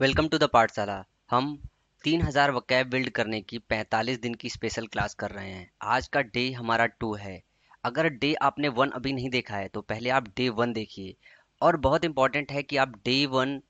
welcome to the पाठशाला हम 3000 हजार वकैब बिल्ड करने की 45 दिन की स्पेशल क्लास कर रहे हैं आज का डे हमारा टू है अगर डे आपने वन अभी नहीं देखा है तो पहले आप डे वन देखिए और बहुत इंपॉर्टेंट है कि आप डे वन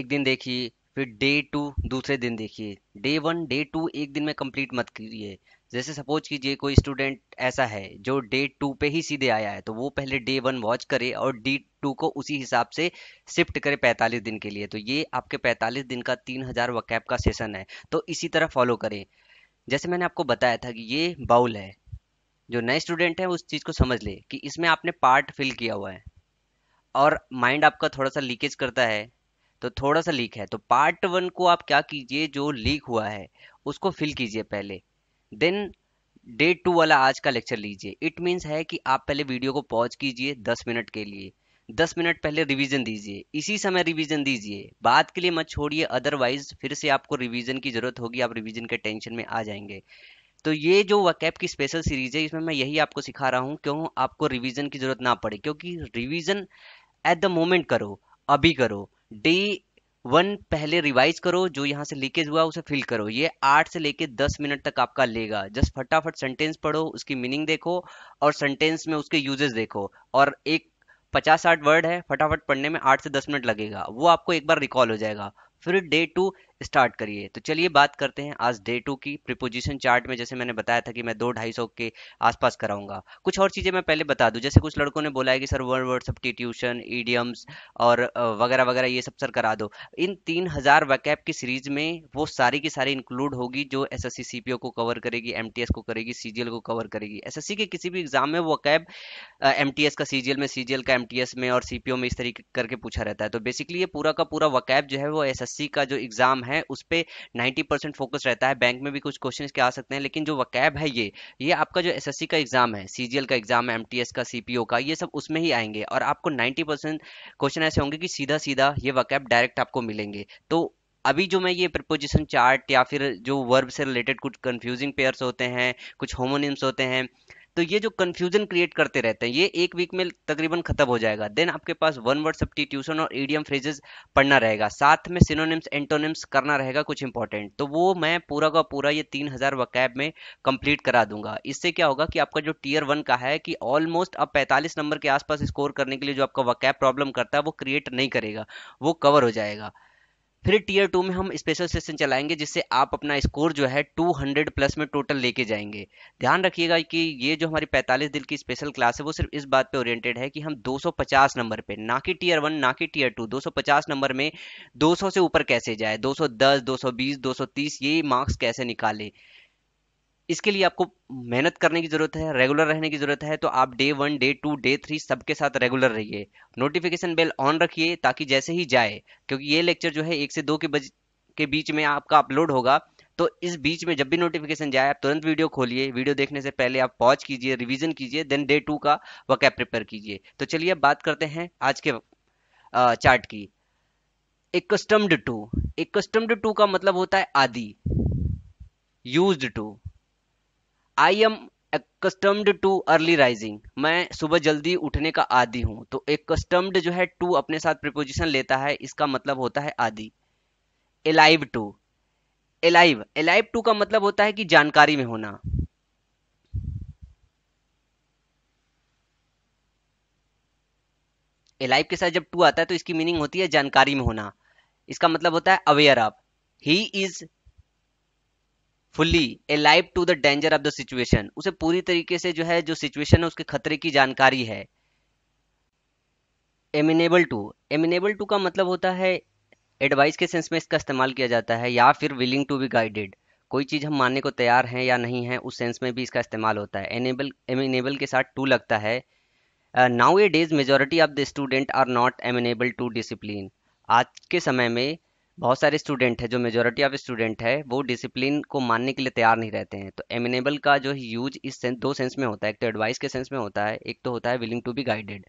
एक दिन देखिए फिर डे टू दूसरे दिन देखिए डे वन डे टू एक दिन में कंप्लीट मत करिए जैसे सपोज कीजिए कोई स्टूडेंट ऐसा है जो डे टू पे ही सीधे आया है तो वो पहले डे वन वॉच करे और डे टू को उसी हिसाब से शिफ्ट करे 45 दिन के लिए तो ये आपके 45 दिन का 3000 हजार वकैप का सेशन है तो इसी तरह फॉलो करें जैसे मैंने आपको बताया था कि ये बाउल है जो नए स्टूडेंट हैं उस चीज़ को समझ ले कि इसमें आपने पार्ट फिल किया हुआ है और माइंड आपका थोड़ा सा लीकेज करता है तो थोड़ा सा लीक है तो पार्ट वन को आप क्या कीजिए जो लीक हुआ है उसको फिल कीजिए पहले देन डे टू वाला आज का लेक्चर लीजिए इट मीन्स है कि आप पहले वीडियो को पॉज कीजिए दस मिनट के लिए दस मिनट पहले रिवीजन दीजिए इसी समय रिवीजन दीजिए बात के लिए मत छोड़िए अदरवाइज फिर से आपको रिवीजन की जरूरत होगी आप रिवीजन के टेंशन में आ जाएंगे तो ये जो वकैप की स्पेशल सीरीज है इसमें मैं यही आपको सिखा रहा हूँ क्यों आपको रिवीजन की जरूरत ना पड़े क्योंकि रिवीजन एट द मोमेंट करो अभी करो डे वन पहले रिवाइज करो जो यहाँ से लीकेज हुआ उसे फिल करो ये आठ से लेके दस मिनट तक आपका लेगा जस्ट फटाफट सेंटेंस पढ़ो उसकी मीनिंग देखो और सेंटेंस में उसके यूजेस देखो और एक पचास साठ वर्ड है फटाफट पढ़ने में आठ से दस मिनट लगेगा वो आपको एक बार रिकॉल हो जाएगा फिर डे टू स्टार्ट करिए तो चलिए बात करते हैं आज डे टू की प्रिपोजिशन चार्ट में जैसे मैंने बताया था कि मैं दो ढाई सौ के आसपास कराऊंगा कुछ और चीज़ें मैं पहले बता दूं जैसे कुछ लड़कों ने बोला है कि sir word word substitution idioms और वगैरह वगैरह ये सब सर करा दो इन तीन हज़ार वैकैप की सीरीज में वो सारी की सारी इंक्लूड होगी जो एस एस को कवर करेगी एम को करेगी सी को कवर करेगी एस के किसी भी एग्जाम में वो कैब एम का सी में सी का एम में और सी में इस तरीके करके पूछा रहता है तो बेसिकली ये पूरा का पूरा वकैब जो है वो एस का जो एग्जाम है है उस पर नाइन्टी परसेंट फोकस रहता है बैंक में भी कुछ क्वेश्चन के आ सकते हैं लेकिन जो वकैब है ये ये आपका जो एस का एग्जाम है सी का एग्जाम है एम का सी का ये सब उसमें ही आएंगे और आपको नाइन्टी परसेंट क्वेश्चन ऐसे होंगे कि सीधा सीधा ये वकैब डायरेक्ट आपको मिलेंगे तो अभी जो मैं ये प्रपोजिशन चार्ट या फिर जो वर्ब से रिलेटेड कुछ कंफ्यूजिंग पेयर्स होते हैं कुछ होमोनिम्स होते हैं तो ये जो कंफ्यूजन क्रिएट करते रहते हैं ये एक वीक में तकरीबन खत्म हो जाएगा देन आपके पास वन वर्ड ट्यूशन और ईडीएम फ्रेजेस पढ़ना रहेगा साथ में सिनोनिम्स एंटोनिम्स करना रहेगा कुछ इंपॉर्टेंट तो वो मैं पूरा का पूरा ये तीन हजार वकैब में कंप्लीट करा दूंगा इससे क्या होगा कि आपका जो टीयर वन का है कि ऑलमोस्ट अब पैंतालीस नंबर के आसपास स्कोर करने के लिए जो आपका वकैब प्रॉब्लम करता है वो क्रिएट नहीं करेगा वो कवर हो जाएगा फिर टीयर टू में हम स्पेशल सेशन चलाएंगे जिससे आप अपना स्कोर जो है 200 प्लस में टोटल लेके जाएंगे ध्यान रखिएगा कि ये जो हमारी 45 दिन की स्पेशल क्लास है वो सिर्फ इस बात पे ओरिएंटेड है कि हम 250 नंबर पे ना कि टीयर वन ना कि टीयर टू 250 नंबर में 200 से ऊपर कैसे जाए 210, 220, 230 ये मार्क्स कैसे निकाले इसके लिए आपको मेहनत करने की ज़रूरत है रेगुलर रहने की ज़रूरत है तो आप day one day two day three सबके साथ रेगुलर रहिए नोटिफिकेशन बेल ऑन रखिए ताकि जैसे ही जाए क्योंकि ये लेक्चर जो है एक से दो के बज के बीच में आपका अपलोड होगा तो इस बीच में जब भी नोटिफिकेशन जाए आप तुरंत वीडियो खोलिए वीडियो देखने से पहले आप पॉज कीजिए रिविजन कीजिए देन डे टू का वकैप प्रिपेयर कीजिए तो चलिए अब बात करते हैं आज के चार्ट की एकस्टम्ड टू एकस्टम्ड टू का मतलब होता है आदि use to I am accustomed to early rising मैं सुबह जल्दी उठने का आदि हूँ तो एक्स्टम्ड जो है टू अपने साथ प्रिपोजिशन लेता है इसका मतलब होता है आदि alive to alive alive to का मतलब होता है कि जानकारी में होना एलाइव के साथ जब टू आता है तो इसकी मीनिंग होती है जानकारी में होना इसका मतलब होता है aware of he is fully alive to the danger of the situation उसे पूरी तरीके से जो है जो सिचुएशन है उसके खतरे की जानकारी है एमिनेबल टू एमिनेबल टू का मतलब होता है एडवाइस के सेंस में इसका इस्तेमाल किया जाता है या फिर विलिंग टू बी गाइडेड कोई चीज़ हम मानने को तैयार हैं या नहीं है उस सेंस में भी इसका इस्तेमाल होता है एनेबल एमिनेबल के साथ टू लगता है nowadays majority of the student are not amenable to discipline आज के समय में बहुत सारे स्टूडेंट है जो मेजोरिटी ऑफ स्टूडेंट है वो डिसिप्लिन को मानने के लिए तैयार नहीं रहते हैं तो एमिनेबल का जो यूज इस सेंस दो सेंस में होता है एक तो एडवाइस के सेंस में होता है एक तो होता है विलिंग टू बी गाइडेड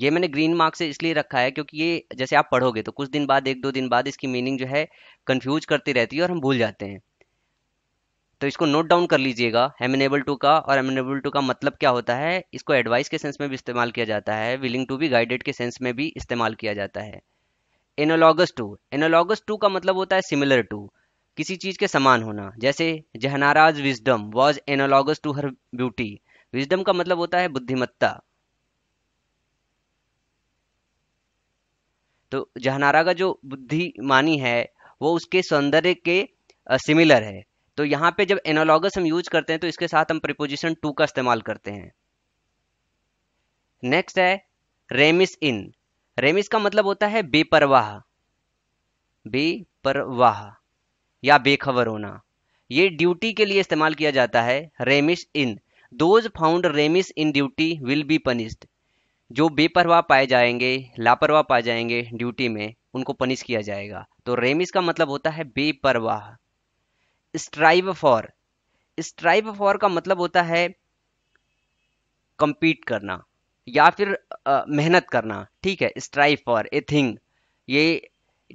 ये मैंने ग्रीन मार्क से इसलिए रखा है क्योंकि ये जैसे आप पढ़ोगे तो कुछ दिन बाद एक दो दिन बाद इसकी मीनिंग जो है कन्फ्यूज करती रहती है और हम भूल जाते हैं तो इसको नोट डाउन कर लीजिएगा एमिनेबल टू का और एमिनेबल टू का मतलब क्या होता है इसको एडवाइस के सेंस में भी इस्तेमाल किया जाता है विलिंग टू बी गाइडेड के सेंस में भी इस्तेमाल किया जाता है एनोलॉगस टू एनोलॉगस टू का मतलब होता है सिमिलर टू किसी चीज के समान होना जैसे जहनाराज wisdom was analogous to her beauty wisdom का मतलब होता है बुद्धिमत्ता तो जहनारा का जो बुद्धिमानी है वो उसके सौंदर्य के सिमिलर है तो यहाँ पे जब एनोलॉगस हम यूज करते हैं तो इसके साथ हम प्रिपोजिशन टू का इस्तेमाल करते हैं नेक्स्ट है रेमिस इन रेमिस का मतलब होता है बेपरवाह बेपरवाह या बेखबर होना यह ड्यूटी के लिए इस्तेमाल किया जाता है remiss in those found remiss in duty will be punished जो बेपरवाह पाए जाएंगे लापरवाह पाए जाएंगे ड्यूटी में उनको पनिश किया जाएगा तो रेमिस का मतलब होता है बेपरवाह स्ट्राइव फॉर स्ट्राइव फॉर का मतलब होता है कंपीट करना या फिर आ, मेहनत करना ठीक है स्ट्राइव फॉर ए थिंग ये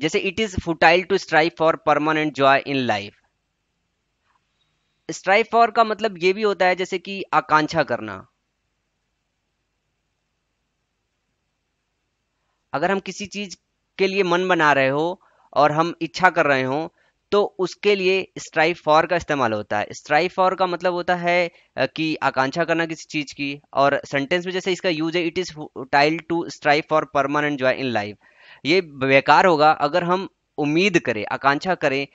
जैसे it is futile to strive for permanent joy in life strive for का मतलब ये भी होता है जैसे कि आकांक्षा करना अगर हम किसी चीज के लिए मन बना रहे हो और हम इच्छा कर रहे हो तो उसके लिए स्ट्राइव फॉर का इस्तेमाल होता है स्ट्राइव फॉर का मतलब होता है कि आकांक्षा करना किसी चीज़ की और सेंटेंस में जैसे इसका यूज है it is tile to strive for permanent joy in life ये बेकार होगा अगर हम उम्मीद करें आकांक्षा करें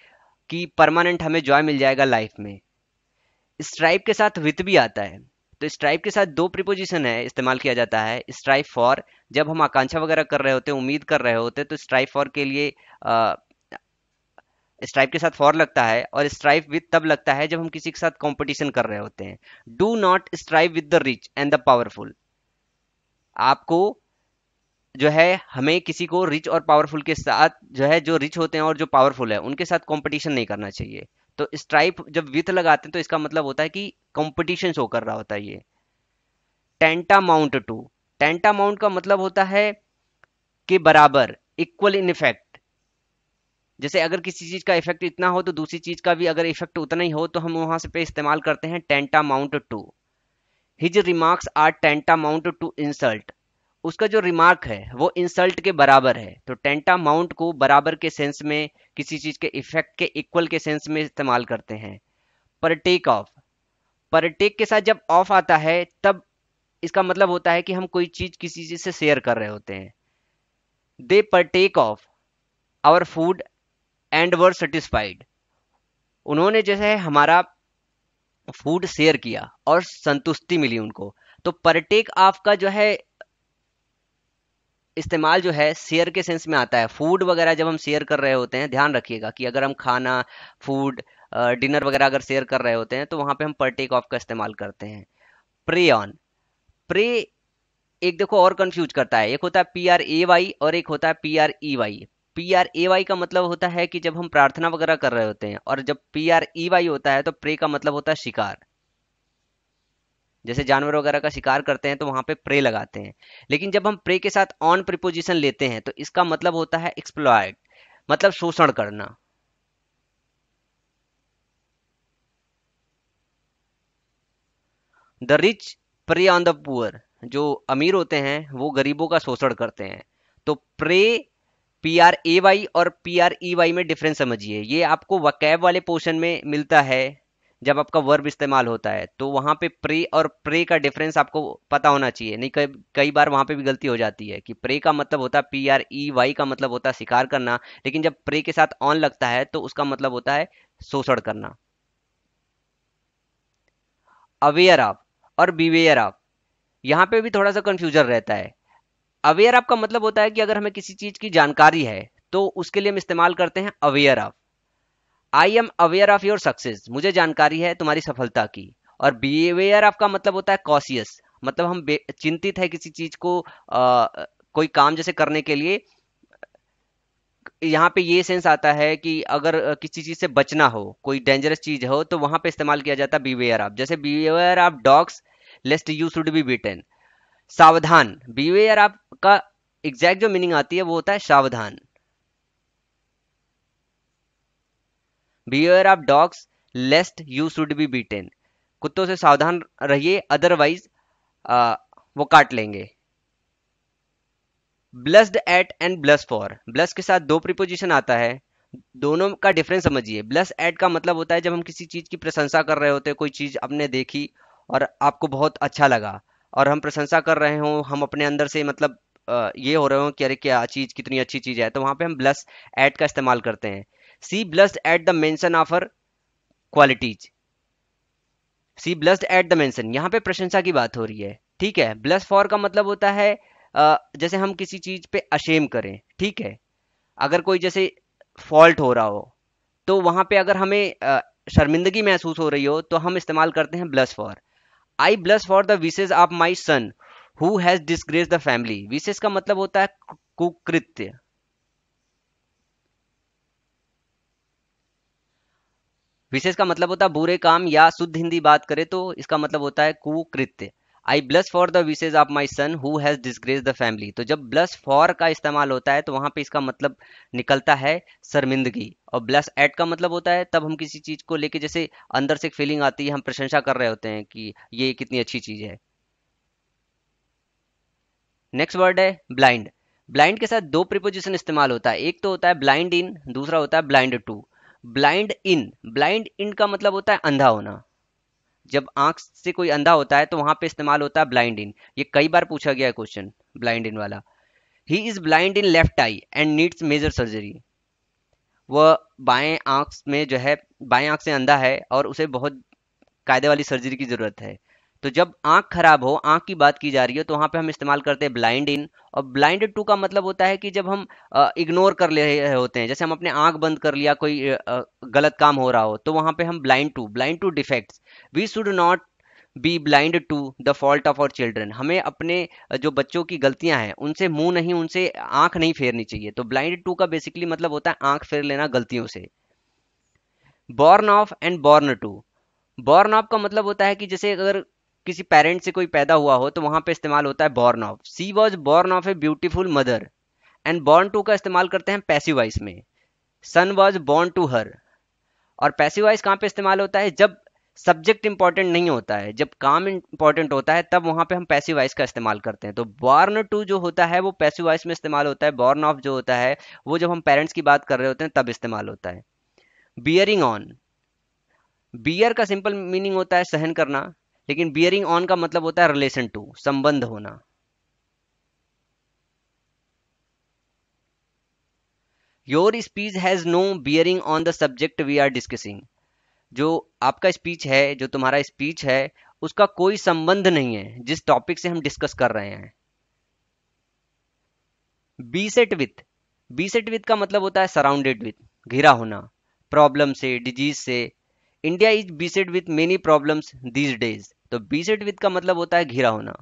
कि परमानेंट हमें जॉय मिल जाएगा लाइफ में स्ट्राइप के साथ विथ भी आता है तो स्ट्राइप के साथ दो प्रिपोजिशन है इस्तेमाल किया जाता है स्ट्राइप फॉर जब हम आकांक्षा वगैरह कर रहे होते हैं उम्मीद कर रहे होते हैं तो स्ट्राइप फॉर के लिए स्ट्राइप के साथ फॉर लगता है और स्ट्राइप विद तब लगता है जब हम किसी के साथ कंपटीशन कर रहे होते हैं do not strive with the rich and the powerful आपको जो है हमें किसी को रिच और पावरफुल के साथ जो है जो रिच होते हैं और जो पावरफुल है उनके साथ कंपटीशन नहीं करना चाहिए तो स्ट्राइप जब विथ लगाते हैं तो इसका मतलब होता है कि कंपटीशन शो कर रहा होता है ये tantamount to tantamount का मतलब होता है कि बराबर इक्वल इन इफेक्ट जैसे अगर किसी चीज़ का इफेक्ट इतना हो तो दूसरी चीज़ का भी अगर इफेक्ट उतना ही हो तो हम वहां से पे इस्तेमाल करते हैं tantamount to his remarks are tantamount to insult उसका जो रिमार्क है वो इंसल्ट के बराबर है तो टेंटा माउंट को बराबर के सेंस में किसी चीज़ के इफेक्ट के इक्वल के सेंस में इस्तेमाल करते हैं पर टेक ऑफ पर टेक के साथ जब ऑफ आता है तब इसका मतलब होता है कि हम कोई चीज़ किसी चीज़ से शेयर कर रहे होते हैं they partake of our food and were satisfied उन्होंने जैसे हमारा फूड शेयर किया और संतुष्टि मिली उनको तो परटेक आपका जो है इस्तेमाल जो है शेयर के सेंस में आता है फूड वगैरह जब हम शेयर कर रहे होते हैं ध्यान रखिएगा कि अगर हम खाना फूड डिनर वगैरह अगर शेयर कर रहे होते हैं तो वहां पे हम परटेक ऑफ का इस्तेमाल करते हैं प्रे ऑन प्रे एक देखो और कंफ्यूज करता है एक होता है पी आर ए वाई और एक होता है P R E Y P R A Y का मतलब होता है कि जब हम प्रार्थना वगैरह कर रहे होते हैं और जब पी आर ई वाई होता है तो प्रे का मतलब होता है शिकार जैसे जानवर वगैरह का शिकार करते हैं तो वहां पे प्रे लगाते हैं लेकिन जब हम प्रे के साथ ऑन प्रिपोजिशन लेते हैं तो इसका मतलब होता है एक्सप्लॉयड मतलब शोषण करना the rich prey on the poor जो अमीर होते हैं वो गरीबों का शोषण करते हैं तो prey P R A Y और पी आर ई वाई में डिफरेंस समझिए ये आपको वकैब वाले पोर्शन में मिलता है जब आपका वर्ब इस्तेमाल होता है तो वहाँ पे प्रे और प्रे का डिफरेंस आपको पता होना चाहिए नहीं कई कई बार वहाँ पे भी गलती हो जाती है कि प्रे का मतलब होता है पी आर ई वाई का मतलब होता है शिकार करना लेकिन जब प्रे के साथ ऑन लगता है तो उसका मतलब होता है शोषण करना अवेयर ऑफ और बीवेयर ऑफ यहाँ पे भी थोड़ा सा कंफ्यूजन रहता है अवेयर ऑफ का मतलब होता है कि अगर हमें किसी चीज की जानकारी है तो उसके लिए हम इस्तेमाल करते हैं aware of I am aware of your success मुझे जानकारी है तुम्हारी सफलता की और बिहेवियर ऑफ का मतलब होता है कॉशियस मतलब हम चिंतित है किसी चीज को आ, कोई काम जैसे करने के लिए यहाँ पे ये सेंस आता है कि अगर किसी चीज से बचना हो कोई डेंजरस चीज हो तो वहां पे इस्तेमाल किया जाता है बीवेयर ऑफ जैसे beware of dogs lest you should be bitten सावधान बीवेयर ऑफ का एग्जैक्ट जो मीनिंग आती है वो होता है सावधान beware of dogs lest you should be bitten कुत्तों से सावधान रहिए अदरवाइज वो काट लेंगे blessed at and bless for bless के साथ दो प्रिपोजिशन आता है दोनों का डिफरेंस समझिए ब्लस एट का मतलब होता है जब हम किसी चीज़ की प्रशंसा कर रहे होते हैं कोई चीज़ आपने देखी और आपको बहुत अच्छा लगा और हम प्रशंसा कर रहे हो हम अपने अंदर से मतलब ये हो रहे हो कि अरे क्या चीज़ कितनी अच्छी चीज़ है तो वहां पे हम ब्लस एड का इस्तेमाल करते हैं she blushed at the mention of her qualities she blushed at the mention यहां पे प्रशंसा की बात हो रही है ठीक है ब्लस फॉर का मतलब होता है जैसे हम किसी चीज़ पे अशेम करें ठीक है अगर कोई जैसे फॉल्ट हो रहा हो तो वहां पे अगर हमें शर्मिंदगी महसूस हो रही हो तो हम इस्तेमाल करते हैं blush for I blush for the wishes of my son who has disgrace the family विशेष का मतलब होता है कुकृत्य विशेष का मतलब होता है बुरे काम या शुद्ध हिंदी बात करें तो इसका मतलब होता है कुकृत्य I blush for the wishes of my son who has disgrace the family तो जब ब्लस फॉर का इस्तेमाल होता है तो वहां पे इसका मतलब निकलता है शर्मिंदगी और ब्लस एट का मतलब होता है तब हम किसी चीज को लेके जैसे अंदर से एक फीलिंग आती है हम प्रशंसा कर रहे होते हैं कि ये कितनी अच्छी चीज है नेक्स्ट वर्ड है ब्लाइंड ब्लाइंड के साथ दो प्रिपोजिशन इस्तेमाल होता है एक तो होता है ब्लाइंड इन दूसरा होता है blind to blind in blind in का मतलब होता है अंधा होना जब आंख से कोई अंधा होता है तो वहां पे इस्तेमाल होता है ब्लाइंड इन ये कई बार पूछा गया है क्वेश्चन ब्लाइंड इन वाला he is blind in left eye and needs major surgery वह बाएं आंख में जो है बाएं आंख से अंधा है और उसे बहुत कायदे वाली सर्जरी की जरूरत है तो जब आंख खराब हो आंख की बात की जा रही हो तो वहां पे हम इस्तेमाल करते हैं ब्लाइंड इन और ब्लाइंड टू का मतलब होता है कि जब हम इग्नोर कर ले होते हैं जैसे हम अपने आंख बंद कर लिया कोई गलत काम हो रहा हो तो वहां पे हम blind to blind to defects we should not be blind to the fault of our children हमें अपने जो बच्चों की गलतियां हैं उनसे मुंह नहीं उनसे आंख नहीं फेरनी चाहिए तो ब्लाइंड टू का बेसिकली मतलब होता है आंख फेर लेना गलतियों से born of and born to born of का मतलब होता है कि जैसे अगर किसी पेरेंट से कोई पैदा हुआ हो तो वहां पे इस्तेमाल होता है born of she was born of a beautiful mother and born to का इस्तेमाल करते हैं पैसिव वाइस में son was born to her और पैसिव वाइस कहाँ पे इस्तेमाल होता है जब सब्जेक्ट इंपॉर्टेंट नहीं होता है जब काम इंपॉर्टेंट होता है तब वहां पे हम पैसिव वाइस का इस्तेमाल करते हैं तो बॉर्न टू जो होता है वो पैसिव वाइस में इस्तेमाल होता है बॉर्न ऑफ जो होता है वो जब हम पेरेंट्स की बात कर रहे होते हैं तब इस्तेमाल होता है बियरिंग ऑन बियर का सिंपल मीनिंग होता है सहन करना लेकिन बियरिंग ऑन का मतलब होता है रिलेशन टू संबंध होना your speech has no bearing on the subject we are discussing जो आपका स्पीच है जो तुम्हारा स्पीच है उसका कोई संबंध नहीं है जिस टॉपिक से हम डिस्कस कर रहे हैं beset with beset with का मतलब होता है सराउंडेड विथ घिरा होना प्रॉब्लम से डिजीज से India is beset with many problems these days तो बीसेड विथ का मतलब होता है घिरा होना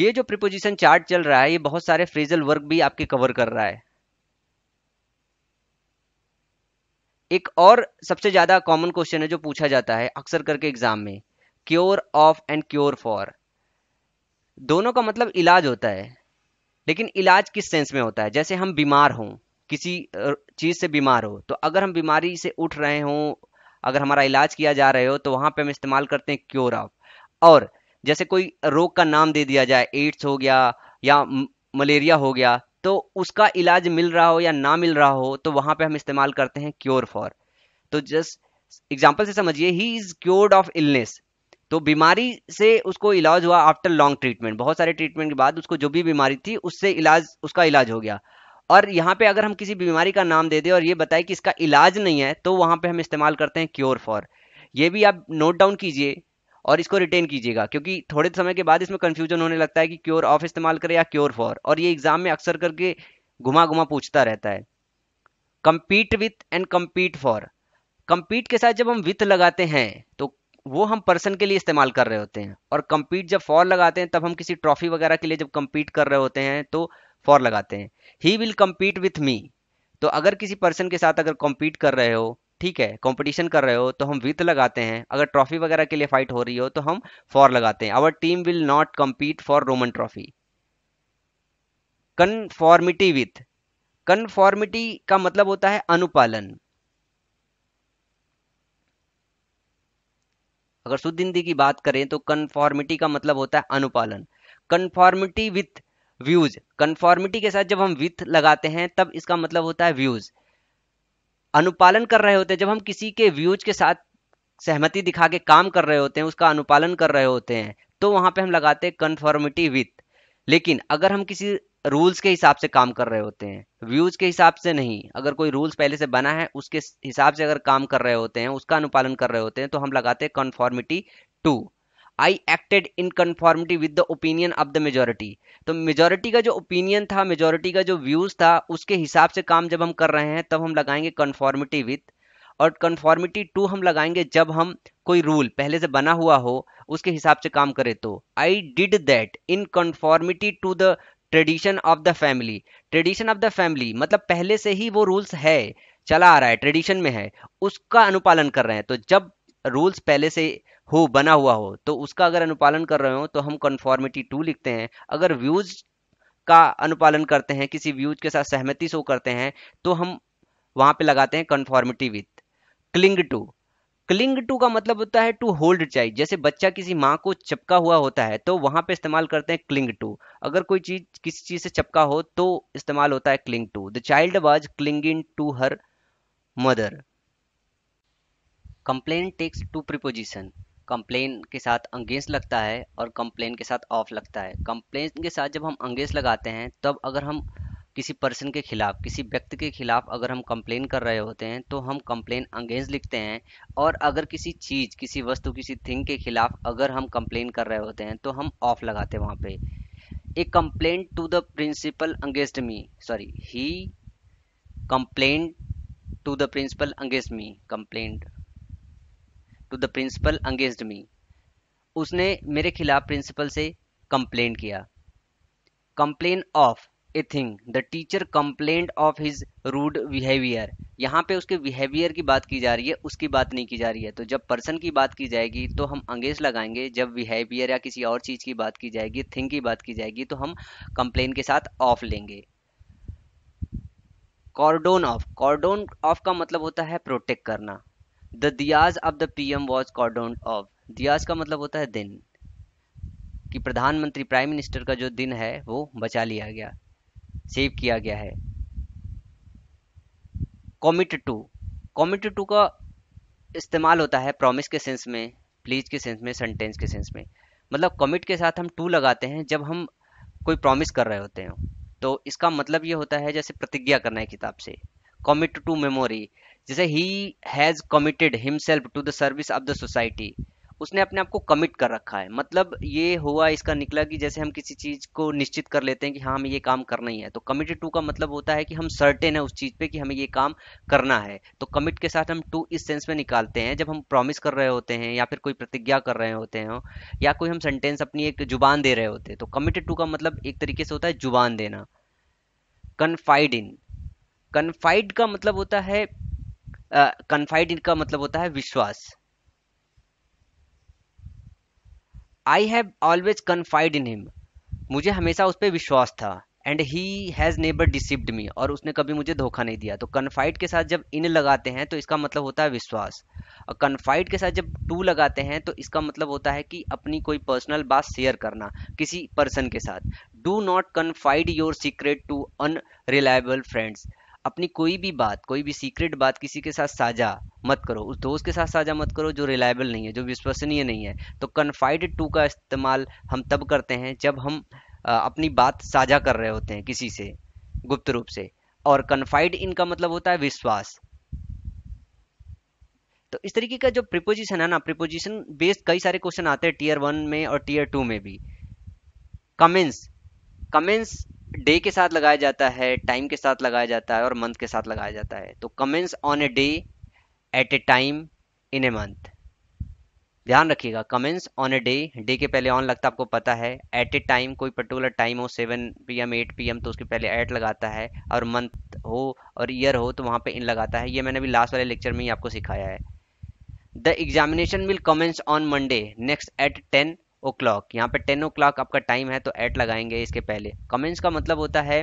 ये जो प्रिपोजिशन चार्ट चल रहा है ये बहुत सारे फ्रेजल वर्क भी आपके कवर कर रहा है एक और सबसे ज्यादा कॉमन क्वेश्चन है जो पूछा जाता है अक्सर करके एग्जाम में cure of and cure for दोनों का मतलब इलाज होता है लेकिन इलाज किस सेंस में होता है जैसे हम बीमार हों किसी चीज़ से बीमार हो तो अगर हम बीमारी से उठ रहे हों अगर हमारा इलाज किया जा रहे हो तो वहां पे हम इस्तेमाल करते हैं क्योर ऑफ और जैसे कोई रोग का नाम दे दिया जाए एड्स हो गया या मलेरिया हो गया तो उसका इलाज मिल रहा हो या ना मिल रहा हो तो वहां पे हम इस्तेमाल करते हैं क्योर फॉर तो जस्ट एग्जाम्पल से समझिए he is cured of illness तो बीमारी से उसको इलाज हुआ आफ्टर लॉन्ग ट्रीटमेंट बहुत सारे ट्रीटमेंट के बाद उसको जो भी बीमारी थी उससे इलाज उसका इलाज हो गया और यहाँ पे अगर हम किसी बीमारी का नाम दे दें और ये बताएं कि इसका इलाज नहीं है तो वहाँ पे हम इस्तेमाल करते हैं क्योर फॉर ये भी आप नोट डाउन कीजिए और इसको रिटेन कीजिएगा क्योंकि थोड़े समय के बाद इसमें कन्फ्यूजन होने लगता है कि क्योर ऑफ इस्तेमाल करें या क्योर फॉर और ये एग्जाम में अक्सर करके घुमा घुमा पूछता रहता है compete with and compete for compete के साथ जब हम विथ लगाते हैं तो वो हम पर्सन के लिए इस्तेमाल कर रहे होते हैं और कंपीट जब फॉर लगाते हैं तब हम किसी ट्रॉफी वगैरह के लिए जब कंपीट कर रहे होते हैं तो फॉर लगाते हैं he will compete with me तो अगर किसी पर्सन के साथ अगर कॉम्पीट कर रहे हो ठीक है कॉम्पिटिशन कर रहे हो तो हम विथ लगाते हैं अगर ट्रॉफी वगैरह के लिए फाइट हो रही हो तो हम फॉर लगाते हैं our team will not compete for Roman trophy conformity with conformity का मतलब होता है अनुपालन अगर शुद्ध हिंदी की बात करें तो कन्फॉर्मिटी का मतलब होता है अनुपालन कन्फॉर्मिटी विथ व्यूज कन्फॉर्मिटी के साथ जब हम विथ लगाते हैं तब इसका मतलब होता है व्यूज अनुपालन कर रहे होते हैं जब हम किसी के व्यूज के साथ सहमति दिखा के काम कर रहे होते हैं उसका अनुपालन कर रहे होते हैं तो वहां पे हम लगाते हैं कन्फॉर्मिटी विथ लेकिन अगर हम किसी रूल्स के हिसाब से काम कर रहे होते हैं व्यूज के हिसाब से नहीं अगर कोई रूल्स पहले से बना है उसके हिसाब से अगर काम कर रहे होते हैं उसका अनुपालन कर रहे होते हैं तो हम लगाते हैं conformity to I acted in conformity with the opinion of the majority तो मेजोरिटी का जो ओपिनियन था मेजोरिटी का जो व्यूज था उसके हिसाब से काम जब हम कर रहे हैं तब हम लगाएंगे कन्फॉर्मिटी विद और कन्फॉर्मिटी टू हम लगाएंगे जब हम कोई रूल पहले से बना हुआ हो उसके हिसाब से काम करें तो I did that in conformity to the tradition of the family tradition of the family मतलब पहले से ही वो रूल्स है चला आ रहा है ट्रेडिशन में है उसका अनुपालन कर रहे हैं तो जब रूल्स पहले से हो बना हुआ हो तो उसका अगर अनुपालन कर रहे हो तो हम कन्फॉर्मिटी टू लिखते हैं अगर व्यूज का अनुपालन करते हैं किसी व्यूज के साथ सहमति शो करते हैं तो हम वहां पे लगाते हैं conformity with cling to cling to का मतलब होता है टू होल्ड चाइल्ड जैसे बच्चा किसी माँ को चपका हुआ होता है तो वहां पे इस्तेमाल करते हैं क्लिंग टू अगर कोई चीज किसी चीज से चपका हो तो इस्तेमाल होता है cling to the child was in to her mother complain takes to preposition complain के साथ अंगेज लगता है और कंप्लेन के साथ ऑफ लगता है कंप्लेन के साथ जब हम अंगेज लगाते हैं तब तो अगर हम किसी पर्सन के खिलाफ किसी व्यक्ति के खिलाफ अगर हम कंप्लेन कर रहे होते हैं तो हम कंप्लेन अंगेंस्ट लिखते हैं और अगर किसी चीज़ किसी वस्तु किसी थिंग के खिलाफ अगर हम कंप्लेन कर रहे होते हैं तो हम ऑफ लगाते हैं वहाँ पे a complain to the principal against me sorry he complain to the principal against me complaint to the principal against me उसने मेरे खिलाफ प्रिंसिपल से कंप्लेन किया complain of a thing the teacher complaint of his rude behaviour यहाँ पे उसके behaviour की बात की जा रही है उसकी बात नहीं की जा रही है तो जब पर्सन की बात की जाएगी तो हम अंगेज लगाएंगे जब बिहेवियर या किसी और चीज़ की बात की जाएगी थिंग की बात की जाएगी तो हम कंप्लेन के साथ ऑफ लेंगे कॉर्डोन ऑफ कॉर्डोन ऑफ का मतलब होता है प्रोटेक्ट करना the dais of the M was cordon off dais का मतलब होता है दिन कि प्रधानमंत्री प्राइम मिनिस्टर का जो दिन है वो बचा लिया गया सेव किया गया है कॉमिट टू कॉमिट टू का इस्तेमाल होता है प्रॉमिस के सेंस में प्लीज के सेंस में सेंटेंस के सेंस में मतलब कमिट के साथ हम टू लगाते हैं जब हम कोई प्रॉमिस कर रहे होते हैं तो इसका मतलब ये होता है जैसे प्रतिज्ञा करना है किताब से कमिट टू मेमोरी जैसे he has committed himself to the service of the society उसने अपने आप को कमिट कर रखा है मतलब ये हुआ इसका निकला कि जैसे हम किसी चीज़ को निश्चित कर लेते हैं कि हाँ हमें ये काम करना ही है तो कमिटेड टू का मतलब होता है कि हम सर्टेन है उस चीज़ पे कि हमें ये काम करना है तो कमिट के साथ हम टू इस सेंस में निकालते हैं जब हम प्रॉमिस कर रहे होते हैं या फिर कोई प्रतिज्ञा कर रहे होते हैं या कोई हम सेंटेंस अपनी एक जुबान दे रहे होते हैं तो कमिटेड टू का मतलब एक तरीके से होता है जुबान देना कन्फाइड इन कन्फाइड का मतलब होता है कन्फाइड इनका मतलब होता है विश्वास I have always confided in him मुझे हमेशा उस पर विश्वास था and he has never deceived me और उसने कभी मुझे धोखा नहीं दिया तो कन्फाइड के साथ जब इन लगाते हैं तो इसका मतलब होता है विश्वास और कन्फाइड के साथ जब टू लगाते हैं तो इसका मतलब होता है कि अपनी कोई पर्सनल बात शेयर करना किसी पर्सन के साथ do not confide your secret to unreliable friends अपनी कोई भी बात कोई भी सीक्रेट बात किसी के साथ साझा मत करो उस दोस्त के साथ साझा मत करो जो रिलायबल नहीं है जो विश्वसनीय नहीं है तो कन्फाइड टू का इस्तेमाल हम तब करते हैं जब हम अपनी बात साझा कर रहे होते हैं किसी से गुप्त रूप से और कन्फाइड इनका मतलब होता है विश्वास तो इस तरीके का जो प्रिपोजिशन है ना प्रिपोजिशन बेस्ड कई सारे क्वेश्चन आते हैं टीयर वन में और टीयर टू में भी कमेंस कमेंस डे के साथ लगाया जाता है टाइम के साथ लगाया जाता है और मंथ के साथ लगाया जाता है तो commence on a day at a time in a month ध्यान रखिएगा commence on a day day के पहले ऑन लगता है आपको पता है एट ए टाइम कोई पर्टिकुलर टाइम हो seven P M eight P M तो उसके पहले एट लगाता है और मंथ हो और ईयर हो तो वहां पे इन लगाता है ये मैंने अभी लास्ट वाले लेक्चर में ही आपको सिखाया है the examination will commence on Monday next at ten o'clock यहाँ पे टेन ओ क्लॉक आपका टाइम है तो एट लगाएंगे इसके पहले कमेंट्स का मतलब होता है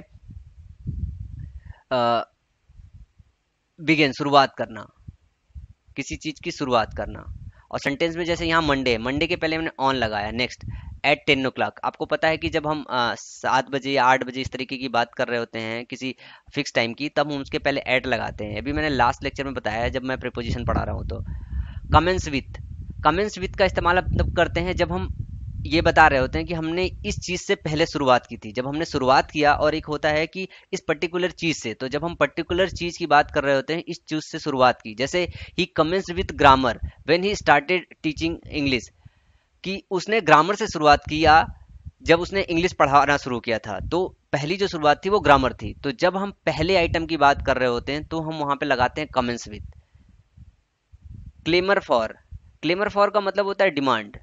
बिगेन शुरुआत करना किसी चीज़ की शुरुआत करना और सेंटेंस में जैसे यहाँ मंडे मंडे के पहले हमने ऑन लगाया next at ten o'clock आपको पता है कि जब हम सात बजे या आठ बजे इस तरीके की बात कर रहे होते हैं किसी फिक्स टाइम की तब हम उसके पहले एट लगाते हैं अभी मैंने लास्ट लेक्चर में बताया है जब मैं प्रिपोजिशन पढ़ा रहा हूँ तो कमेंस विथ कमेंस विथ का इस्तेमाल आप तब करते हैं जब हम ये बता रहे होते हैं कि हमने इस चीज़ से पहले शुरुआत की थी जब हमने शुरुआत किया और एक होता है कि इस पर्टिकुलर चीज़ से तो जब हम पर्टिकुलर चीज़ की बात कर रहे होते हैं इस चीज़ से शुरुआत की जैसे ही commence with grammar when he started teaching English कि उसने ग्रामर से शुरुआत किया जब उसने इंग्लिश पढ़ाना शुरू किया था तो पहली जो शुरुआत थी वो ग्रामर थी तो जब हम पहले आइटम की बात कर रहे होते हैं तो हम वहां पे लगाते हैं commence with clamour for clamour for का मतलब होता है डिमांड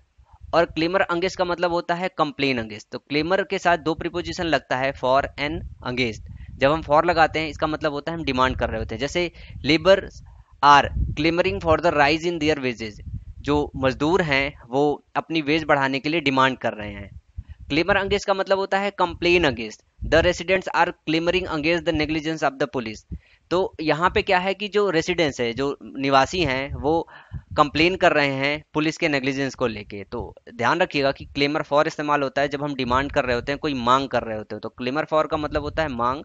और क्लेमर अंगेस्ट का मतलब होता है कंप्लेन अंगेस्ट तो क्लेमर के साथ दो प्रीपोजिशन लगता है फॉर एन अंगेस्ट जब हम फॉर लगाते हैं इसका मतलब होता है हम डिमांड कर रहे होते हैं जैसे labour are clamouring for the rise in their wages जो मजदूर हैं वो अपनी वेज बढ़ाने के लिए डिमांड कर रहे हैं क्लेमर अंगेस्ट का मतलब होता है complain against the residents are clamouring against the negligence of the police तो यहाँ पे क्या है कि जो रेसिडेंस है जो निवासी हैं वो कंप्लेन कर रहे हैं पुलिस के नेग्लिजेंस को लेके तो ध्यान रखिएगा कि क्लेमर फॉर इस्तेमाल होता है जब हम डिमांड कर रहे होते हैं कोई मांग कर रहे होते हैं तो क्लेमर फॉर का मतलब होता है मांग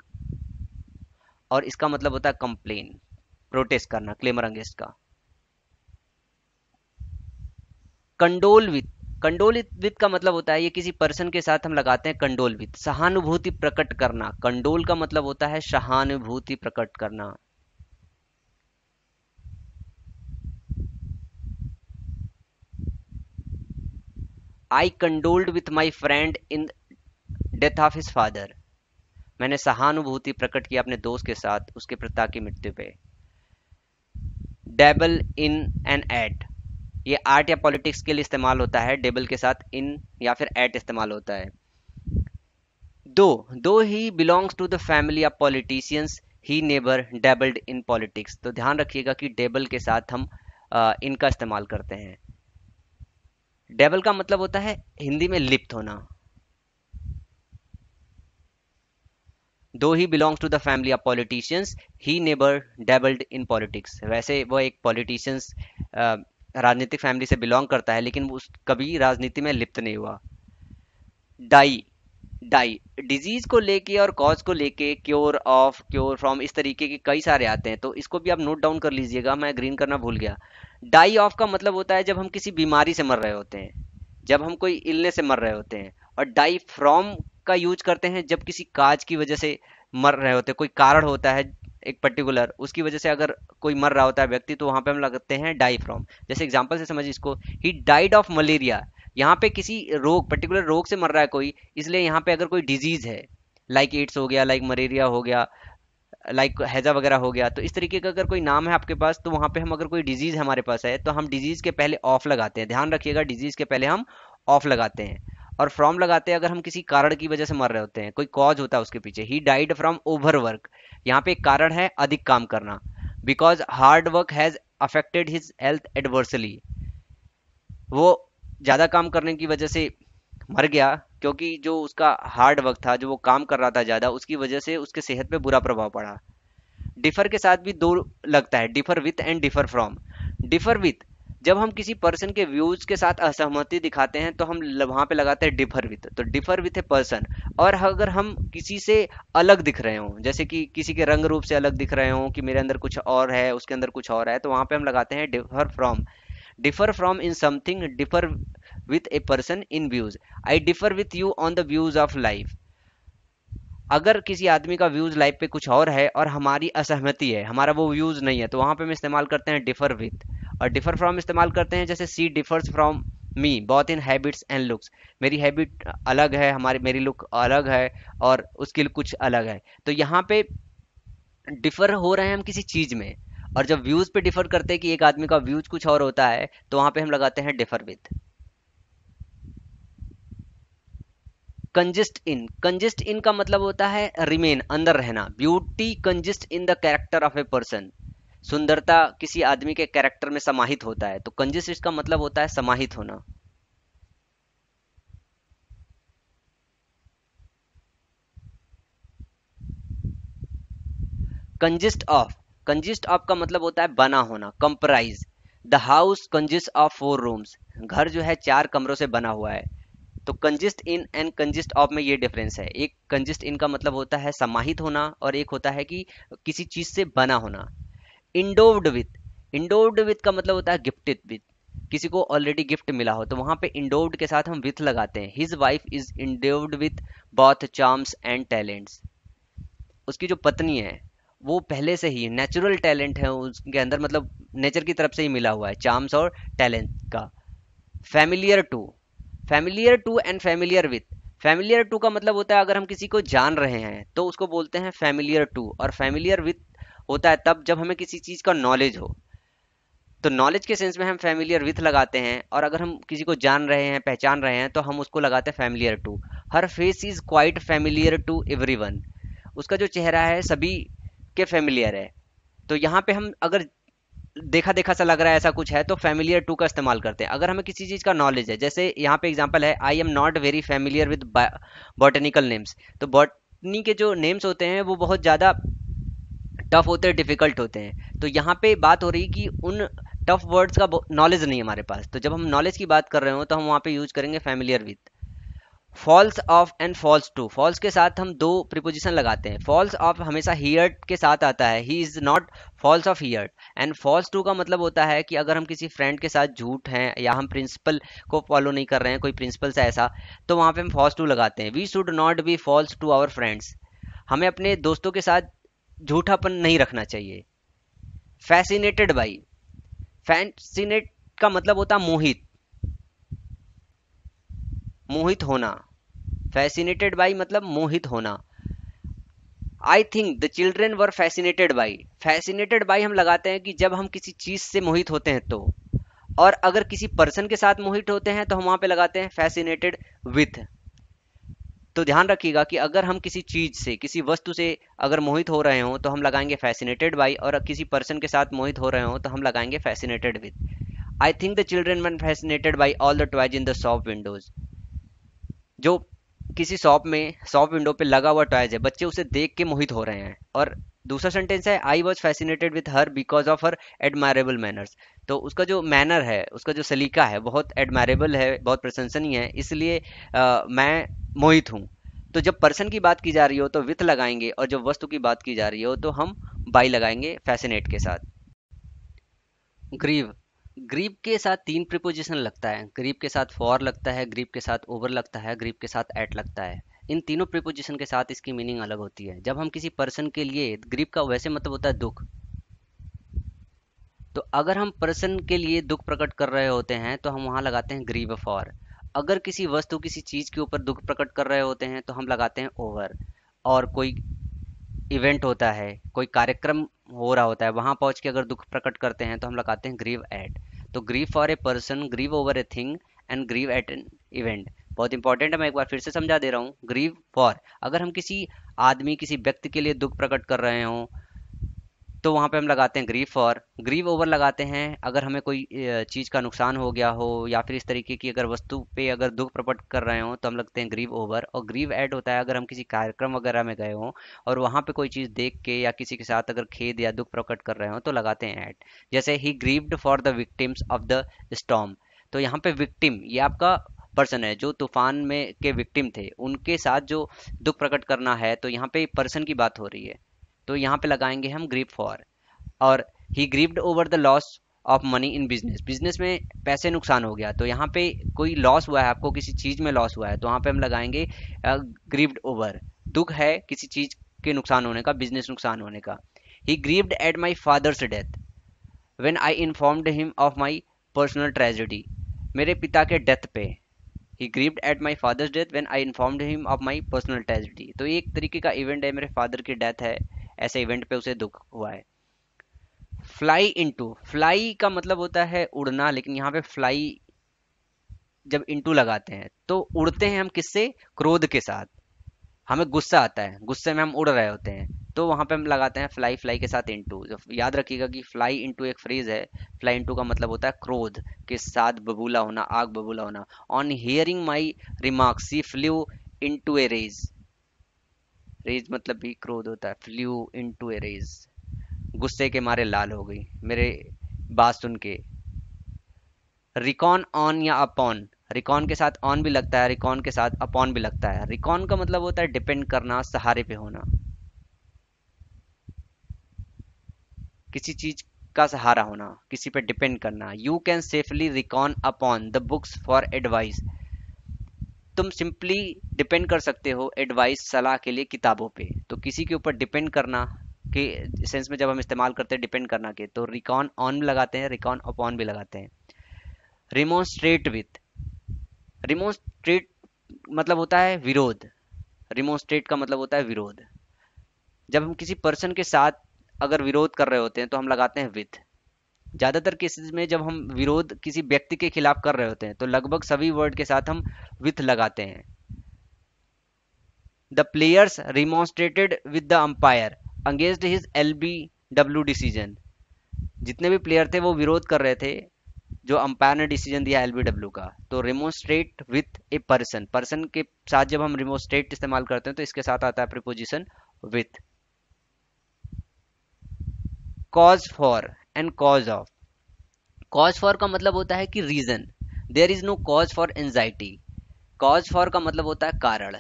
और इसका मतलब होता है कंप्लेन प्रोटेस्ट करना क्लेमर अंगेस्ट का कंडोल विथ कंडोल विद का मतलब होता है ये किसी पर्सन के साथ हम लगाते हैं कंडोल विद सहानुभूति प्रकट करना कंडोल का मतलब होता है सहानुभूति प्रकट करना I condoled with my friend in death of his father मैंने सहानुभूति प्रकट की अपने दोस्त के साथ उसके पिता की मृत्यु पे डेबल इन एन एट ये आर्ट या पॉलिटिक्स के लिए इस्तेमाल होता है डेबल के साथ इन या फिर एट इस्तेमाल होता है दो दो he belongs to the family of politicians he never dabbled in politics तो ध्यान रखिएगा कि डेबल के साथ हम आ, इनका इस्तेमाल करते हैं डेबल का मतलब होता है हिंदी में लिप्त होना दो he belongs to the family of politicians he never dabbled in politics वैसे वह एक पॉलिटिशियंस राजनीतिक फैमिली से बिलोंग करता है लेकिन उस कभी राजनीति में लिप्त नहीं हुआ डाई डाई डिजीज को लेके और कॉज को लेके क्योर ऑफ क्योर फ्रॉम इस तरीके के कई सारे आते हैं तो इसको भी आप नोट डाउन कर लीजिएगा मैं ग्रीन करना भूल गया डाई ऑफ का मतलब होता है जब हम किसी बीमारी से मर रहे होते हैं जब हम कोई इलने से मर रहे होते हैं और डाई फ्रॉम का यूज करते हैं जब किसी काज की वजह से मर रहे होते हैं कोई कारण होता है एक पर्टिकुलर उसकी वजह से अगर कोई मर रहा होता है व्यक्ति तो वहाँ पे हम लगते हैं डाई फ्रॉम जैसे एग्जाम्पल से समझिए इसको ही डाइड ऑफ मलेरिया यहाँ पे किसी रोग पर्टिकुलर रोग से मर रहा है कोई इसलिए यहाँ पे अगर कोई डिजीज है लाइक एड्स हो गया लाइक मलेरिया हो गया लाइक हैजा वगैरह हो गया तो इस तरीके का अगर कोई नाम है आपके पास तो वहाँ पे हम अगर कोई डिजीज हमारे पास है तो हम डिजीज के पहले ऑफ लगाते हैं ध्यान रखिएगा डिजीज के पहले हम ऑफ लगाते हैं और फ्रॉम लगाते हैं अगर हम किसी कारण की वजह से मर रहे होते हैं कोई कॉज होता है उसके पीछे he died from over work यहाँ पे एक कारण है अधिक काम करना because hard work has affected his health adversely वो ज़्यादा काम करने की वजह से मर गया क्योंकि जो उसका हार्ड वर्क था जो वो काम कर रहा था ज़्यादा उसकी वजह से उसके सेहत पे बुरा प्रभाव पड़ा डिफर के साथ भी दो लगता है differ with and differ from differ with जब हम किसी पर्सन के व्यूज के साथ असहमति दिखाते हैं तो हम वहां पे लगाते हैं डिफर विथ तो डिफर विथ ए पर्सन और अगर हम किसी से अलग दिख रहे हों जैसे कि किसी के रंग रूप से अलग दिख रहे हों कि मेरे अंदर कुछ और है उसके अंदर कुछ और है तो वहां पे हम लगाते हैं differ from differ from in something differ with a person in views I differ with you on the views of life अगर किसी आदमी का व्यूज लाइफ पे कुछ और है और हमारी असहमति है हमारा वो व्यूज नहीं है तो वहां पे हम इस्तेमाल करते हैं डिफर विथ और डिफर फ्रॉम इस्तेमाल करते हैं जैसे सी डिफर्स फ्रॉम मी बहुत इन हैबिट्स एंड लुक्स मेरी हैबिट अलग है हमारी मेरी लुक अलग है और उसकी लुक कुछ अलग है तो यहाँ पे डिफर हो रहे हैं हम किसी चीज़ में और जब व्यूज़ पे डिफर करते हैं कि एक आदमी का व्यूज कुछ और होता है तो वहां पे हम लगाते हैं differ with consist in consist in का मतलब होता है रिमेन अंदर रहना beauty consist in the character of a person सुंदरता किसी आदमी के कैरेक्टर में समाहित होता है तो कंजिस इसका मतलब होता है समाहित होना कंजिस्ट ऑफ कंजिस्ट ऑफ का मतलब होता है बना होना comprise the house consist of four rooms घर जो है चार कमरों से बना हुआ है तो consist in and consist of में ये डिफरेंस है एक कंजिस्ट इन का मतलब होता है समाहित होना और एक होता है कि किसी चीज से बना होना इंडोव्ड विथ इंडोव्ड विथ का मतलब होता है गिफ्टेड विथ किसी को ऑलरेडी गिफ्ट मिला हो तो वहां पे इंडोव्ड के साथ हम विथ लगाते हैं his wife is endowed with both charms and talents उसकी जो पत्नी है वो पहले से ही नेचुरल टैलेंट है उसके अंदर मतलब नेचर की तरफ से ही मिला हुआ है चार्म्स और टैलेंट का familiar to familiar to and familiar with familiar to का मतलब होता है अगर हम किसी को जान रहे हैं तो उसको बोलते हैं फैमिलियर टू और फैमिलियर विथ होता है तब जब हमें किसी चीज़ का नॉलेज हो तो नॉलेज के सेंस में हम फैमिलियर विथ लगाते हैं और अगर हम किसी को जान रहे हैं पहचान रहे हैं तो हम उसको लगाते हैं familiar to her face is quite familiar to every उसका जो चेहरा है सभी के फैमिलियर है तो यहाँ पे हम अगर देखा देखा सा लग रहा है ऐसा कुछ है तो फैमिलियर टू का इस्तेमाल करते हैं अगर हमें किसी चीज़ का नॉलेज है जैसे यहाँ पे एग्जांपल है I am not very familiar with botanical names तो बॉटनी के जो नेम्स होते हैं वो बहुत ज़्यादा टफ होते हैं डिफिकल्ट होते हैं तो यहाँ पे बात हो रही कि उन टफ वर्ड्स का नॉलेज नहीं है हमारे पास तो जब हम नॉलेज की बात कर रहे हो तो हम वहाँ पे यूज करेंगे familiar with false of and false to false के साथ हम दो प्रिपोजिशन लगाते हैं फॉल्स ऑफ हमेशा हियर्ड के साथ आता है he is not false of here and false to का मतलब होता है कि अगर हम किसी फ्रेंड के साथ झूठ हैं या हम प्रिंसिपल को फॉलो नहीं कर रहे हैं कोई प्रिंसिपल से ऐसा तो वहाँ पे हम फॉल्स टू लगाते हैं we should not be false to our friends हमें अपने दोस्तों के साथ झूठापन नहीं रखना चाहिए फैसिनेटेड बाई फैसिनेट का मतलब होता मोहित मोहित होना फैसिनेटेड बाई मतलब मोहित होना I think the children were fascinated by fascinated by हम लगाते हैं कि जब हम किसी चीज से मोहित होते हैं तो और अगर किसी पर्सन के साथ मोहित होते हैं तो हम वहां पे लगाते हैं फैसिनेटेड विथ तो ध्यान रखिएगा कि अगर हम किसी चीज से किसी वस्तु से अगर मोहित हो रहे हो तो हम लगाएंगे फैसिनेटेड बाई और किसी पर्सन के साथ मोहित हो रहे हो तो हम लगाएंगे fascinated with I think the children man fascinated by all the toys in the shop windows जो किसी शॉप में शॉप विंडो पे लगा हुआ टॉयज है बच्चे उसे देख के मोहित हो रहे हैं और दूसरा सेंटेंस है I was fascinated with her because of her admirable manners तो उसका जो मैनर है उसका जो सलीका है बहुत एडमायरेबल है बहुत प्रशंसनीय है इसलिए आ, मैं मोहित हूँ तो जब पर्सन की बात की जा रही हो तो विथ लगाएंगे और जब वस्तु की बात की जा रही हो तो हम बाई लगाएंगे फैसिनेट के साथ ग्रीव ग्रीव के साथ तीन प्रिपोजिशन लगता है ग्रीव के साथ फॉर लगता है ग्रीव के साथ ओवर लगता है ग्रीव के साथ एट लगता है इन तीनों प्रिपोजिशन के साथ इसकी मीनिंग अलग होती है जब हम किसी पर्सन के लिए ग्रीप का वैसे मतलब होता है दुख तो अगर हम पर्सन के लिए दुख प्रकट कर रहे होते हैं तो हम वहां लगाते हैं ग्रीव फॉर अगर किसी वस्तु किसी चीज के ऊपर दुख प्रकट कर रहे होते हैं तो हम लगाते हैं ओवर और कोई इवेंट होता है कोई कार्यक्रम हो रहा होता है वहां पहुंच के अगर दुख प्रकट करते हैं तो हम लगाते हैं ग्रीव एट तो grieve for a person grieve over a thing and grieve at an event बहुत इंपॉर्टेंट है मैं एक बार फिर से समझा दे रहा हूँ ग्रीव फॉर अगर हम किसी आदमी किसी व्यक्ति के लिए दुख प्रकट कर रहे हों तो वहाँ पे हम लगाते हैं ग्रीव फॉर ग्रीव ओवर लगाते हैं अगर हमें कोई चीज़ का नुकसान हो गया हो या फिर इस तरीके की अगर वस्तु पे अगर दुख प्रकट कर रहे हो तो हम लगते हैं ग्रीव ओवर और ग्रीव ऐड होता है अगर हम किसी कार्यक्रम वगैरह में गए हों और वहाँ पे कोई चीज़ देख के या किसी के साथ अगर खेद या दुख प्रकट कर रहे हो तो लगाते हैं ऐड जैसे ही grieved for the victims of the storm तो यहाँ पे विक्टिम ये आपका पर्सन है जो तूफान में के विक्टिम थे उनके साथ जो दुख प्रकट करना है तो यहाँ पे पर्सन की बात हो रही है तो यहाँ पे लगाएंगे हम ग्रीप फॉर और ही grieved over the loss of money in business business में पैसे नुकसान हो गया तो यहाँ पे कोई लॉस हुआ है आपको किसी चीज़ में लॉस हुआ है तो वहाँ पे हम लगाएंगे ग्रीव्ड ओवर दुख है किसी चीज़ के नुकसान होने का बिजनेस नुकसान होने का ही grieved at my father's death when I informed him of my personal tragedy मेरे पिता के डेथ पे ही grieved at my father's death when I informed him of my personal tragedy तो एक तरीके का इवेंट है मेरे फादर की डेथ है ऐसे इवेंट पे उसे दुख हुआ है फ्लाई इंटू फ्लाई का मतलब होता है उड़ना लेकिन यहाँ पे फ्लाई जब इंटू लगाते हैं तो उड़ते हैं हम किससे क्रोध के साथ हमें गुस्सा आता है गुस्से में हम उड़ रहे होते हैं तो वहाँ पे हम लगाते हैं फ्लाई फ्लाई के साथ इंटू याद रखिएगा कि फ्लाई इंटू एक फ्रेज है फ्लाई इंटू का मतलब होता है क्रोध के साथ बबूला होना आग बबूला होना on hearing my remark she flew into a rage rage मतलब भी क्रोध होता है फ्लू टू ए रेज गुस्से के मारे लाल हो गई मेरे बात सुन के रिकॉन ऑन या अपॉन रिकॉन के साथ ऑन भी लगता है रिकॉन के साथ अपॉन भी लगता है रिकॉन का मतलब होता है डिपेंड करना सहारे पे होना किसी चीज का सहारा होना किसी पे डिपेंड करना you can safely reckon upon the books for advice तुम सिंपली डिपेंड कर सकते हो एडवाइस सलाह के लिए किताबों पे तो किसी के ऊपर डिपेंड करना के सेंस में जब हम इस्तेमाल करते हैं डिपेंड करना के तो रिकॉन ऑन लगाते हैं रिकॉन अपॉन भी लगाते हैं रिमोस्ट्रेट विथ रिमोस्ट्रेट मतलब होता है विरोध रिमोस्ट्रेट का मतलब होता है विरोध जब हम किसी पर्सन के साथ अगर विरोध कर रहे होते हैं तो हम लगाते हैं विथ ज़्यादातर केसेस में जब हम विरोध किसी व्यक्ति के खिलाफ कर रहे होते हैं तो लगभग सभी वर्ड के साथ हम विथ लगाते हैं the players remonstrated with the umpire against his L B W decision जितने भी प्लेयर थे वो विरोध कर रहे थे जो अंपायर ने डिसीजन दिया एलबीडब्ल्यू का तो remonstrate with a person person के साथ जब हम रिमोस्ट्रेट इस्तेमाल करते हैं तो इसके साथ आता है preposition with cause for and cause of cause for का मतलब होता है कि reason there is no cause for anxiety cause for का मतलब होता है कारण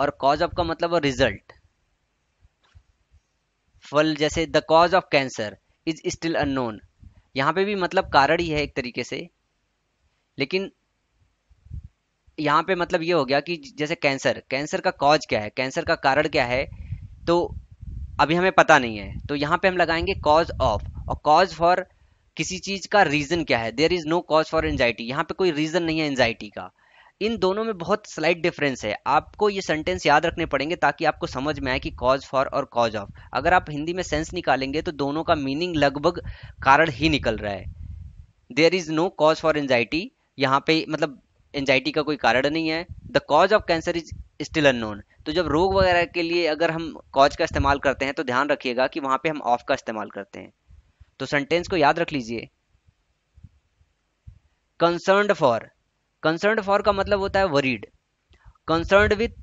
और कॉज ऑफ का मतलब रिजल्ट फल जैसे the cause of cancer is still unknown यहाँ पे भी मतलब कारण ही है एक तरीके से लेकिन यहाँ पे मतलब ये हो गया कि जैसे कैंसर कैंसर का कॉज क्या है कैंसर का कारण क्या है तो अभी हमें पता नहीं है तो यहाँ पे हम लगाएंगे कॉज ऑफ और कॉज फॉर किसी चीज का रीजन क्या है there is no cause for anxiety यहाँ पे कोई रीजन नहीं है एंजाइटी का इन दोनों में बहुत स्लाइट डिफरेंस है आपको ये सेंटेंस याद रखने पड़ेंगे ताकि आपको समझ में आए कि कॉज फॉर और कॉज ऑफ अगर आप हिंदी में सेंस निकालेंगे तो दोनों का मीनिंग लगभग कारण ही निकल रहा है there is no cause for anxiety यहाँ पे मतलब एंजाइटी का कोई कारण नहीं है the cause of cancer is still unknown तो जब रोग वगैरह के लिए अगर हम कॉज का इस्तेमाल करते हैं तो ध्यान रखिएगा कि वहां पे हम ऑफ का इस्तेमाल करते हैं तो सेंटेंस को याद रख लीजिए कंसर्न फॉर कंसर्न फॉर का मतलब होता है वरीड कंसर्न विथ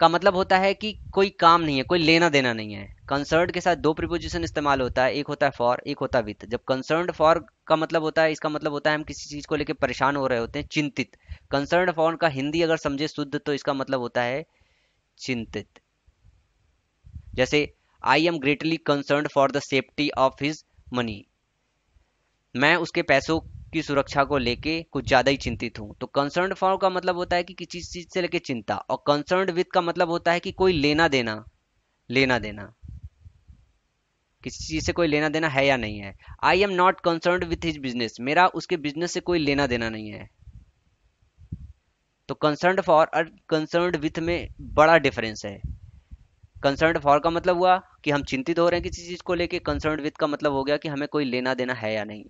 का मतलब होता है कि कोई काम नहीं है कोई लेना देना नहीं है कंसर्न के साथ दो प्रिपोजिशन इस्तेमाल होता है एक होता है फॉर एक होता है विथ जब कंसर्न फॉर का मतलब होता है इसका मतलब होता है हम किसी चीज को लेकर परेशान हो रहे होते हैं चिंतित कंसर्न फॉर का हिंदी अगर समझे शुद्ध तो इसका मतलब होता है चिंतित जैसे I am greatly concern for the safety of his money मैं उसके पैसों की सुरक्षा को लेके कुछ ज्यादा ही चिंतित हूँ तो कंसर्न फॉर का मतलब होता है कि किसी चीज से लेके चिंता और कंसर्न विद का मतलब होता है कि कोई लेना देना लेना देना किसी चीज से कोई लेना देना है या नहीं है I am not concern with his business मेरा उसके बिजनेस से कोई लेना देना नहीं है तो कंसर्न फॉर और कंसर्न विथ में बड़ा डिफरेंस है कंसर्न फॉर का मतलब हुआ कि हम चिंतित हो रहे हैं किसी चीज को लेके कंसर्न विथ का मतलब हो गया कि हमें कोई लेना देना है या नहीं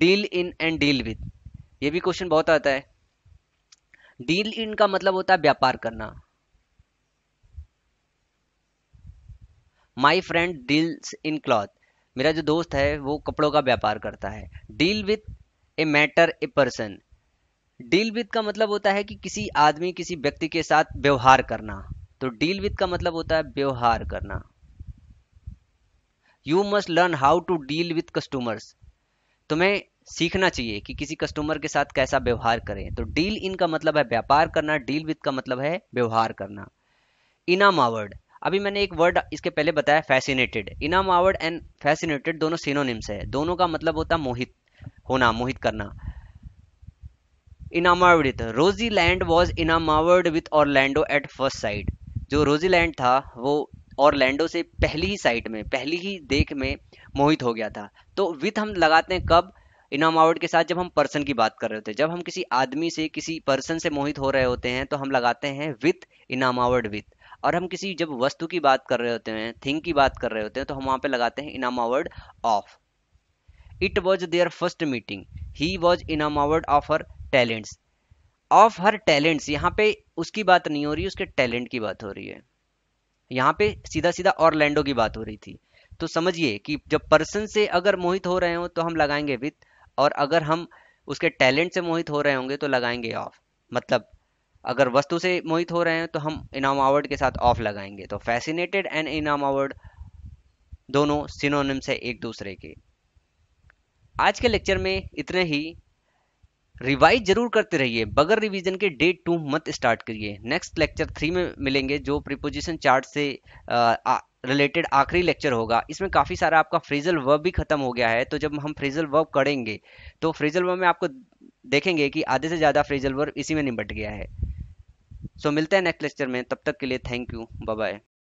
deal in and deal with ये भी क्वेश्चन बहुत आता है डील इन का मतलब होता है व्यापार करना my friend deals in cloth मेरा जो दोस्त है वो कपड़ों का व्यापार करता है deal with a matter a person deal with का मतलब होता है कि किसी आदमी किसी व्यक्ति के साथ व्यवहार करना तो डील विथ का मतलब होता है व्यवहार करना you must learn how to deal with customers तुम्हें सीखना चाहिए कि किसी कस्टमर के साथ कैसा व्यवहार करें तो डील इन का मतलब है व्यापार करना डील विद का मतलब है व्यवहार करना इनाम अवार्ड अभी मैंने एक वर्ड इसके पहले बताया fascinated enamoured and fascinated दोनों सिनोनिम्स है दोनों का मतलब होता मोहित होना मोहित करना enamoured Rosalind was enamoured with Orlando at first sight जो रोजी लैंड था वो और लैंडो से पहली ही साइड में पहली ही देख में मोहित हो गया था तो विथ हम लगाते हैं कब इनाम अवार्ड के साथ जब हम पर्सन की बात कर रहे होते हैं जब हम किसी आदमी से किसी पर्सन से मोहित हो रहे होते हैं तो हम लगाते हैं विथ इनाम अवार्ड विथ और हम किसी जब वस्तु की बात कर रहे होते हैं थिंग की बात कर रहे होते हैं तो हम वहां पे लगाते हैं enamoured of it was their first meeting he was enamoured of her talents of her talents यहाँ पे उसकी बात नहीं हो रही उसके टैलेंट की बात हो रही है यहाँ पे सीधा सीधा ऑरलैंडो की बात हो रही थी तो समझिए कि जब पर्सन से अगर मोहित हो रहे हो तो हम लगाएंगे विथ और अगर हम उसके टैलेंट से मोहित हो रहे होंगे तो लगाएंगे ऑफ मतलब अगर वस्तु से मोहित हो रहे हैं तो हम इनाम अवार्ड के साथ ऑफ लगाएंगे तो फैसिनेटेड एंड इनाम अवार्ड दोनों सिनोनिम्स है एक दूसरे के आज के लेक्चर में इतने ही रिवाइज जरूर करते रहिए बगर रिवीजन के डे टू मत स्टार्ट करिए नेक्स्ट लेक्चर थ्री में मिलेंगे जो प्रिपोजिशन चार्ट से रिलेटेड आखिरी लेक्चर होगा इसमें काफ़ी सारा आपका फ्रेजल वर्ब भी खत्म हो गया है तो जब हम फ्रेजल वर्ब करेंगे तो फ्रेजल वर्ब में आपको देखेंगे कि आधे से ज़्यादा फ्रेजल वर्ब इसी में निपट गया है सो so, मिलते हैं नेक्स्ट लेक्चर में तब तक के लिए थैंक यू बाय